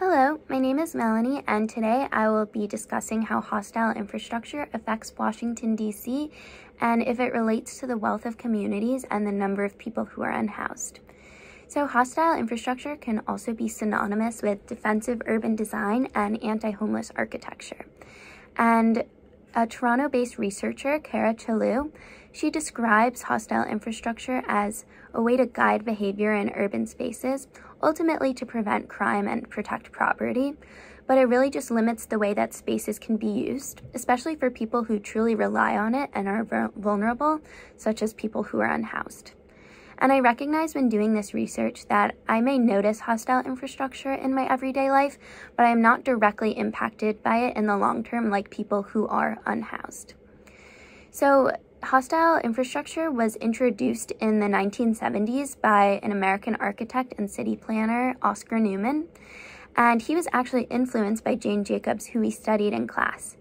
Hello, my name is Melanie, and today I will be discussing how hostile infrastructure affects Washington, D.C., and if it relates to the wealth of communities and the number of people who are unhoused. So, hostile infrastructure can also be synonymous with defensive urban design and anti homeless architecture. And a Toronto-based researcher, Kara Chalou, she describes hostile infrastructure as a way to guide behavior in urban spaces, ultimately to prevent crime and protect property. But it really just limits the way that spaces can be used, especially for people who truly rely on it and are vulnerable, such as people who are unhoused. And I recognize when doing this research that I may notice hostile infrastructure in my everyday life, but I am not directly impacted by it in the long term like people who are unhoused. So hostile infrastructure was introduced in the 1970s by an American architect and city planner, Oscar Newman, and he was actually influenced by Jane Jacobs, who we studied in class.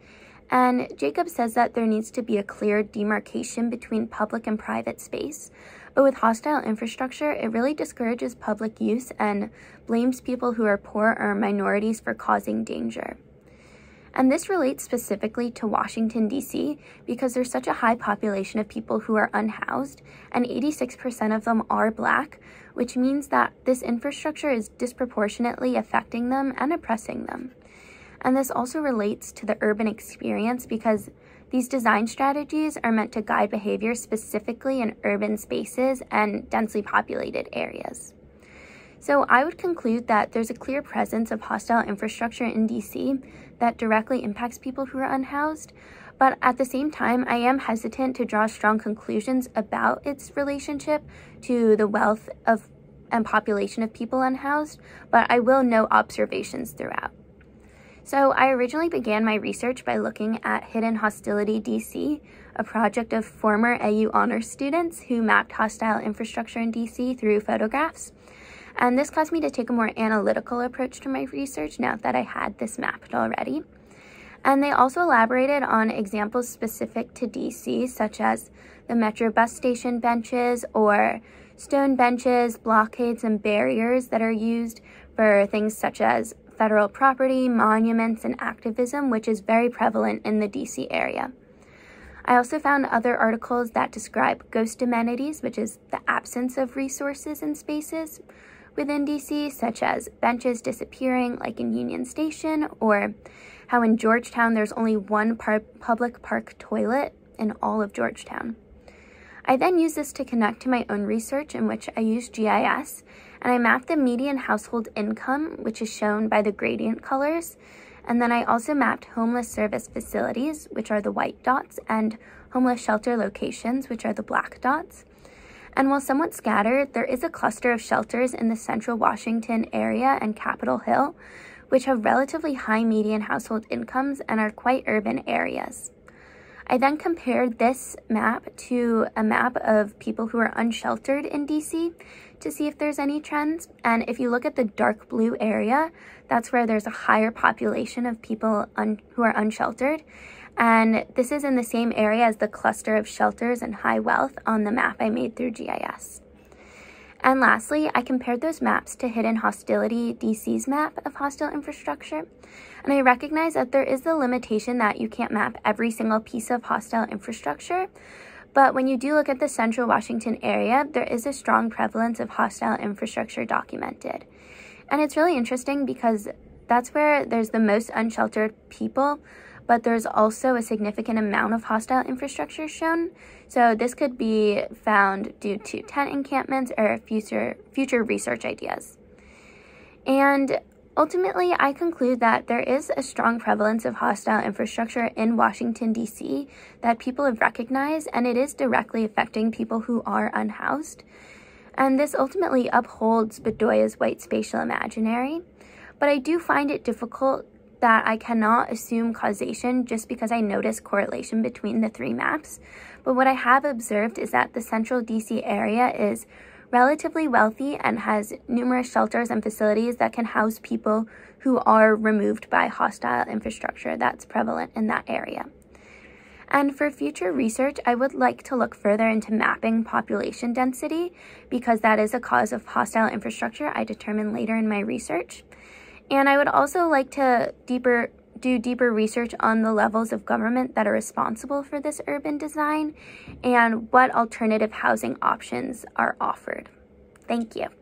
And Jacob says that there needs to be a clear demarcation between public and private space. But with hostile infrastructure, it really discourages public use and blames people who are poor or minorities for causing danger. And this relates specifically to Washington, D.C., because there's such a high population of people who are unhoused, and 86% of them are black, which means that this infrastructure is disproportionately affecting them and oppressing them. And this also relates to the urban experience because these design strategies are meant to guide behavior specifically in urban spaces and densely populated areas. So I would conclude that there's a clear presence of hostile infrastructure in DC that directly impacts people who are unhoused, but at the same time, I am hesitant to draw strong conclusions about its relationship to the wealth of and population of people unhoused, but I will note observations throughout. So I originally began my research by looking at Hidden Hostility DC, a project of former AU honor students who mapped hostile infrastructure in DC through photographs. And this caused me to take a more analytical approach to my research now that I had this mapped already. And they also elaborated on examples specific to DC, such as the Metro bus station benches or stone benches, blockades, and barriers that are used for things such as federal property, monuments, and activism, which is very prevalent in the DC area. I also found other articles that describe ghost amenities, which is the absence of resources and spaces within DC, such as benches disappearing, like in Union Station, or how in Georgetown there's only one par public park toilet in all of Georgetown. I then used this to connect to my own research in which I used GIS and I mapped the median household income, which is shown by the gradient colors. And then I also mapped homeless service facilities, which are the white dots, and homeless shelter locations, which are the black dots. And while somewhat scattered, there is a cluster of shelters in the central Washington area and Capitol Hill, which have relatively high median household incomes and are quite urban areas. I then compared this map to a map of people who are unsheltered in DC to see if there's any trends. And if you look at the dark blue area, that's where there's a higher population of people who are unsheltered. And this is in the same area as the cluster of shelters and high wealth on the map I made through GIS. And lastly, I compared those maps to Hidden Hostility DC's map of hostile infrastructure, and I recognize that there is the limitation that you can't map every single piece of hostile infrastructure, but when you do look at the central Washington area, there is a strong prevalence of hostile infrastructure documented. And it's really interesting because that's where there's the most unsheltered people but there's also a significant amount of hostile infrastructure shown. So this could be found due to tent encampments or future, future research ideas. And ultimately, I conclude that there is a strong prevalence of hostile infrastructure in Washington, D.C. that people have recognized, and it is directly affecting people who are unhoused. And this ultimately upholds Bedoya's white spatial imaginary. But I do find it difficult that I cannot assume causation just because I noticed correlation between the three maps, but what I have observed is that the central DC area is relatively wealthy and has numerous shelters and facilities that can house people who are removed by hostile infrastructure that's prevalent in that area. And for future research, I would like to look further into mapping population density because that is a cause of hostile infrastructure I determine later in my research. And I would also like to deeper do deeper research on the levels of government that are responsible for this urban design and what alternative housing options are offered. Thank you.